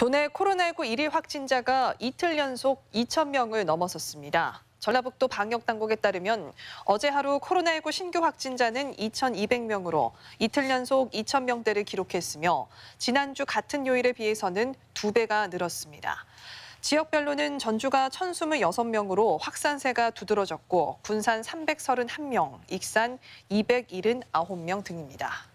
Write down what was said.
도내 코로나19 1일 확진자가 이틀 연속 2천 명을 넘어섰습니다. 전라북도 방역 당국에 따르면 어제 하루 코로나19 신규 확진자는 2,200명으로 이틀 연속 2천명대를 기록했으며 지난주 같은 요일에 비해서는 두 배가 늘었습니다. 지역별로는 전주가 1,026명으로 확산세가 두드러졌고 군산 331명, 익산 279명 등입니다.